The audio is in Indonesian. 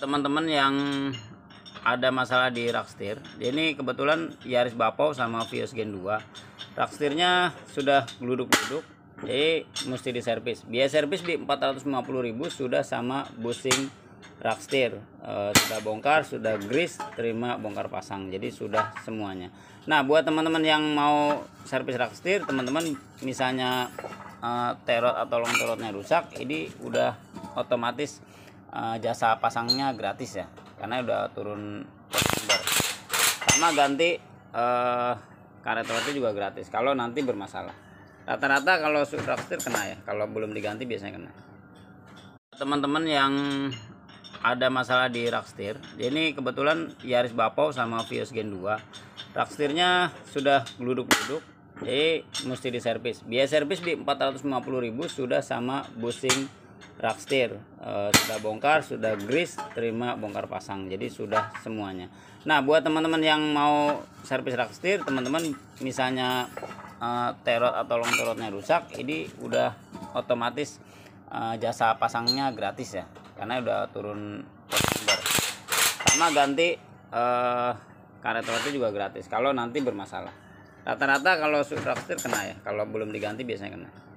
teman-teman yang ada masalah di rak setir ini kebetulan Yaris Bapau sama Vios Gen 2 rak setirnya sudah geluduk-geluduk jadi mesti diservis biaya servis di 450.000 sudah sama busing rak setir e, eh, sudah bongkar sudah grease terima bongkar pasang jadi sudah semuanya nah buat teman-teman yang mau servis rak setir teman-teman misalnya e, terot atau long terotnya rusak ini udah otomatis uh, jasa pasangnya gratis ya karena udah turun sumber sama ganti uh, karet roti juga gratis kalau nanti bermasalah rata-rata kalau subtraktir kena ya kalau belum diganti biasanya kena teman-teman yang ada masalah di raktir ini kebetulan Yaris Bapau sama Vios Gen 2 rakstirnya sudah geluduk-geluduk jadi mesti diservis biaya servis di 450.000 sudah sama busing raktir e, eh, sudah bongkar sudah grease, terima bongkar pasang jadi sudah semuanya nah buat teman-teman yang mau servis raktir teman-teman misalnya e, terot atau long terotnya rusak ini udah otomatis e, jasa pasangnya gratis ya karena udah turun number sama ganti e, karet roti juga gratis kalau nanti bermasalah rata-rata kalau raktir kena ya kalau belum diganti biasanya kena